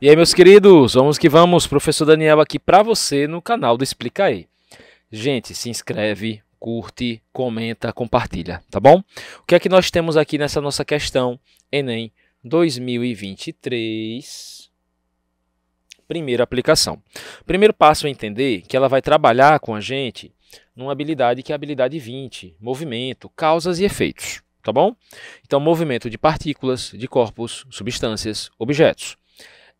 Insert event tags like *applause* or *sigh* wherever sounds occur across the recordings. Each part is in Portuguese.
E aí, meus queridos, vamos que vamos. Professor Daniel aqui para você no canal do Explica aí. Gente, se inscreve, curte, comenta, compartilha, tá bom? O que é que nós temos aqui nessa nossa questão Enem 2023? Primeira aplicação. Primeiro passo é entender que ela vai trabalhar com a gente numa habilidade que é a habilidade 20, movimento, causas e efeitos, tá bom? Então, movimento de partículas, de corpos, substâncias, objetos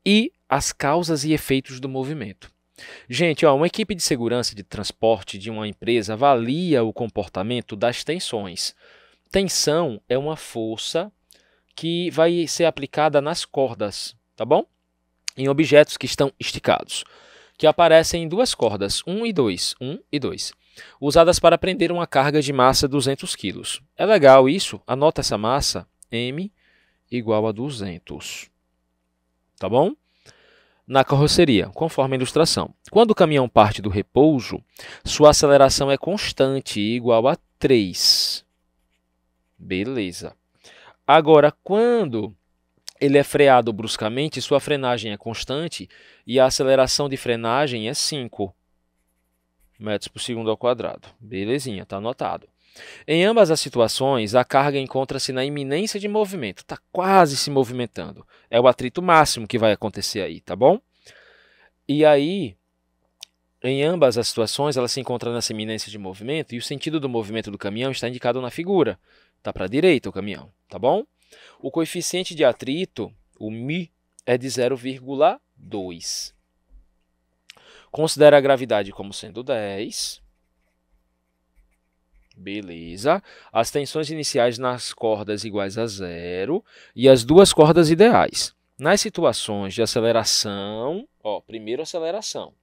e as causas e efeitos do movimento. Gente, ó, uma equipe de segurança de transporte de uma empresa avalia o comportamento das tensões. Tensão é uma força que vai ser aplicada nas cordas, tá bom? Em objetos que estão esticados, que aparecem em duas cordas, 1 um e 2, 1 um e 2, usadas para prender uma carga de massa 200 kg. É legal isso? Anota essa massa, M igual a 200 tá bom? Na carroceria, conforme a ilustração. Quando o caminhão parte do repouso, sua aceleração é constante, igual a 3. Beleza. Agora, quando ele é freado bruscamente, sua frenagem é constante e a aceleração de frenagem é 5 metros por segundo ao quadrado. Belezinha, tá anotado. Em ambas as situações, a carga encontra-se na iminência de movimento, está quase se movimentando. É o atrito máximo que vai acontecer aí, tá bom? E aí, em ambas as situações, ela se encontra nessa iminência de movimento e o sentido do movimento do caminhão está indicado na figura. Está para a direita o caminhão, tá bom? O coeficiente de atrito, o μ, é de 0,2. Considera a gravidade como sendo 10 Beleza. As tensões iniciais nas cordas iguais a zero e as duas cordas ideais. Nas situações de aceleração, ó, primeiro aceleração,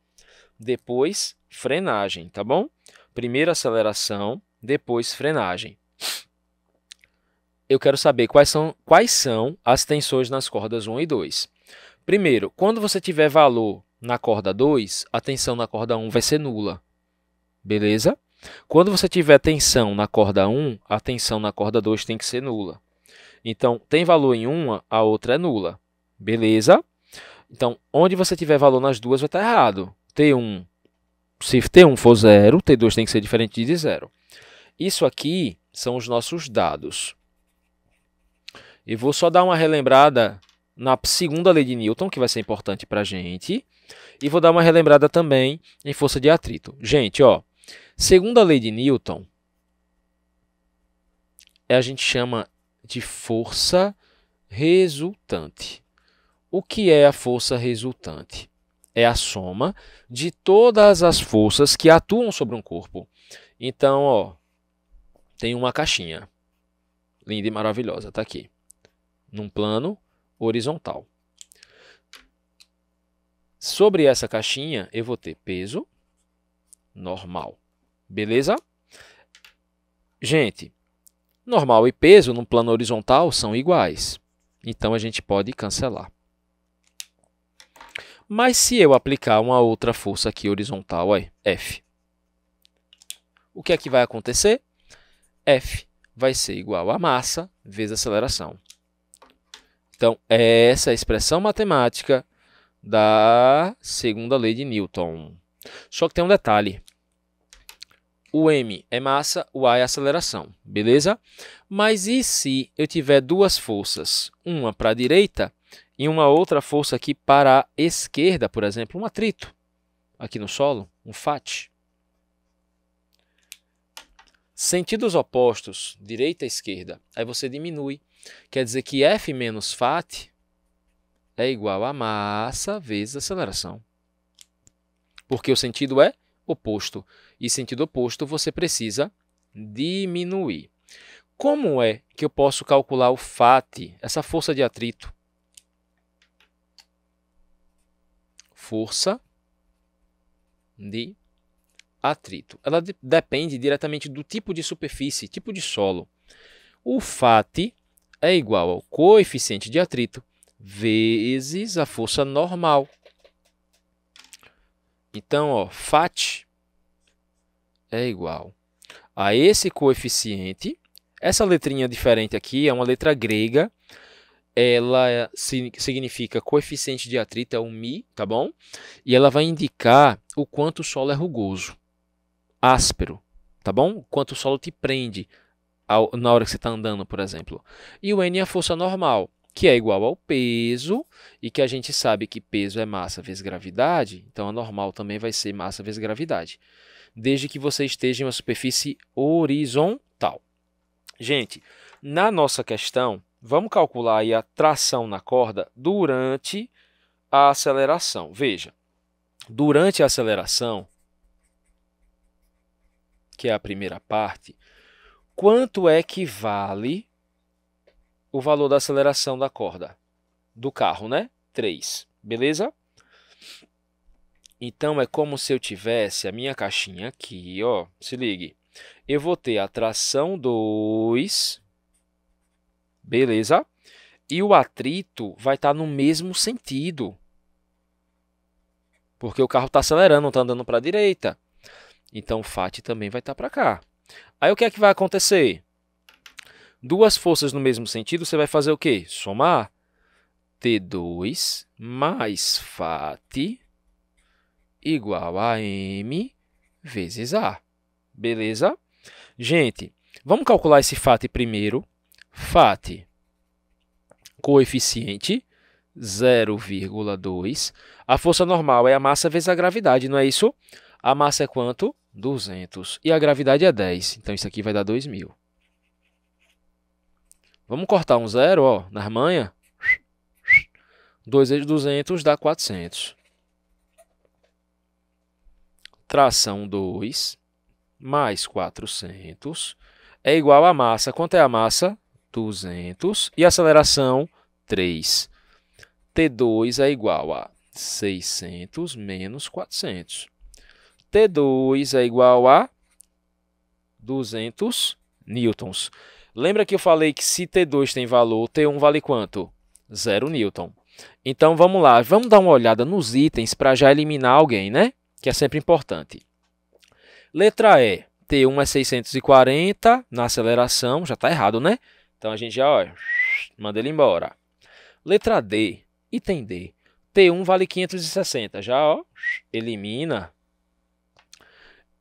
depois frenagem, tá bom? Primeiro aceleração, depois frenagem. Eu quero saber quais são, quais são as tensões nas cordas 1 e 2. Primeiro, quando você tiver valor na corda 2, a tensão na corda 1 vai ser nula, beleza? Quando você tiver tensão na corda 1, a tensão na corda 2 tem que ser nula. Então, tem valor em uma, a outra é nula. Beleza? Então, onde você tiver valor nas duas vai estar errado. T1, se T1 for zero, T2 tem que ser diferente de zero. Isso aqui são os nossos dados. E vou só dar uma relembrada na segunda lei de Newton, que vai ser importante para a gente. E vou dar uma relembrada também em força de atrito. Gente, ó, Segundo a lei de Newton, é a gente chama de força resultante. O que é a força resultante? É a soma de todas as forças que atuam sobre um corpo. Então, ó, tem uma caixinha linda e maravilhosa, está aqui, num plano horizontal. Sobre essa caixinha, eu vou ter peso normal. Beleza? Gente, normal e peso no plano horizontal são iguais. Então a gente pode cancelar. Mas se eu aplicar uma outra força aqui horizontal, aí é F, o que é que vai acontecer? F vai ser igual a massa vezes aceleração. Então, é essa é a expressão matemática da segunda lei de Newton. Só que tem um detalhe o m é massa, o a é aceleração, beleza? Mas e se eu tiver duas forças, uma para a direita e uma outra força aqui para a esquerda, por exemplo, um atrito aqui no solo, um FAT? Sentidos opostos, direita e esquerda, aí você diminui. Quer dizer que F menos FAT é igual a massa vezes aceleração. Porque o sentido é oposto. E sentido oposto você precisa diminuir. Como é que eu posso calcular o FAT, essa força de atrito? Força de atrito. Ela de depende diretamente do tipo de superfície, tipo de solo. O FAT é igual ao coeficiente de atrito vezes a força normal então, ó, FAT é igual a esse coeficiente. Essa letrinha diferente aqui é uma letra grega. Ela significa coeficiente de atrito, é o mi, tá bom? E ela vai indicar o quanto o solo é rugoso, áspero, tá bom? quanto o solo te prende na hora que você está andando, por exemplo. E o N é a força normal que é igual ao peso, e que a gente sabe que peso é massa vezes gravidade, então a é normal também vai ser massa vezes gravidade, desde que você esteja em uma superfície horizontal. Gente, na nossa questão, vamos calcular aí a tração na corda durante a aceleração. Veja, durante a aceleração, que é a primeira parte, quanto é que vale o valor da aceleração da corda do carro, né? 3, beleza? Então é como se eu tivesse a minha caixinha aqui, ó, se ligue. Eu vou ter a tração 2, beleza? E o atrito vai estar tá no mesmo sentido. Porque o carro está acelerando, não está andando para a direita. Então o FAT também vai estar tá para cá. Aí o que é que vai acontecer? duas forças no mesmo sentido, você vai fazer o quê? Somar. T2 mais FAT igual a M vezes A. Beleza? Gente, vamos calcular esse FAT primeiro. FAT, coeficiente 0,2. A força normal é a massa vezes a gravidade, não é isso? A massa é quanto? 200. E a gravidade é 10. Então, isso aqui vai dar 2.000. Vamos cortar um zero, ó, nas manhas. 2 vezes 200 dá 400. Tração 2 mais 400 é igual a massa. Quanto é a massa? 200. E aceleração? 3. T2 é igual a 600 menos 400. T2 é igual a 200 newtons. Lembra que eu falei que se T2 tem valor, T1 vale quanto? Zero Newton. Então vamos lá, vamos dar uma olhada nos itens para já eliminar alguém, né? Que é sempre importante. Letra E, T1 é 640 na aceleração, já está errado, né? Então a gente já ó, manda ele embora. Letra D, item D, T1 vale 560, já ó, elimina.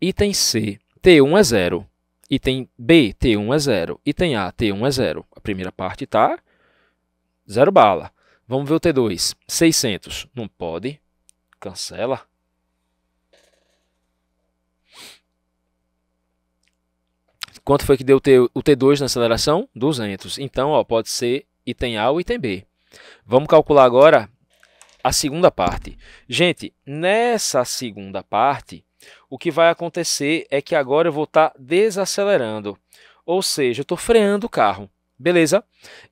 Item C, T1 é zero. Item B, T1 é zero. Item A, T1 é zero. A primeira parte está zero bala. Vamos ver o T2. 600. Não pode. Cancela. Quanto foi que deu o T2 na aceleração? 200. Então, ó, pode ser item A ou item B. Vamos calcular agora a segunda parte. Gente, nessa segunda parte, o que vai acontecer é que agora eu vou estar tá desacelerando, ou seja, eu estou freando o carro, beleza?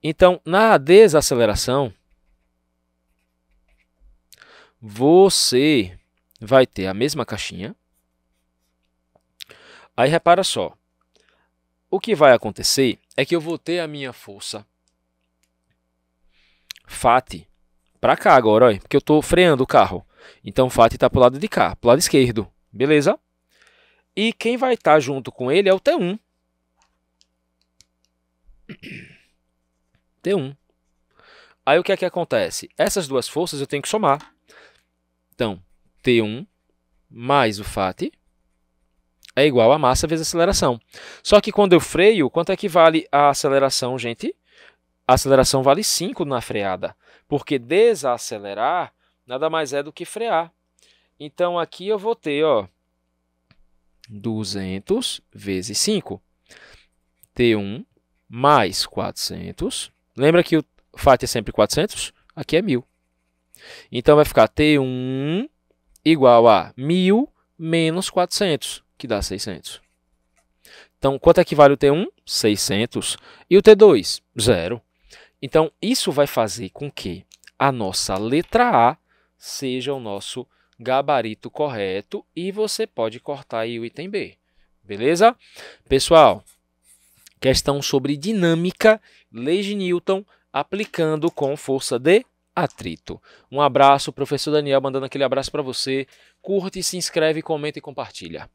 Então, na desaceleração, você vai ter a mesma caixinha. Aí repara só, o que vai acontecer é que eu vou ter a minha força FAT para cá agora, ó, porque eu estou freando o carro. Então, o FAT está para o lado de cá, para o lado esquerdo beleza? E quem vai estar tá junto com ele é o T1. *clears throat* T1. Aí o que é que acontece? Essas duas forças eu tenho que somar. Então, T1 mais o FAT é igual a massa vezes a aceleração. Só que quando eu freio, quanto é que vale a aceleração, gente? A aceleração vale 5 na freada, porque desacelerar nada mais é do que frear. Então, aqui eu vou ter ó, 200 vezes 5. T1 mais 400. Lembra que o fato é sempre 400? Aqui é 1.000. Então, vai ficar T1 igual a 1.000 menos 400, que dá 600. Então, quanto é que vale o T1? 600. E o T2? Zero. Então, isso vai fazer com que a nossa letra A seja o nosso gabarito correto e você pode cortar aí o item B. Beleza? Pessoal, questão sobre dinâmica, lei de Newton, aplicando com força de atrito. Um abraço, professor Daniel, mandando aquele abraço para você. Curte, se inscreve, comenta e compartilha.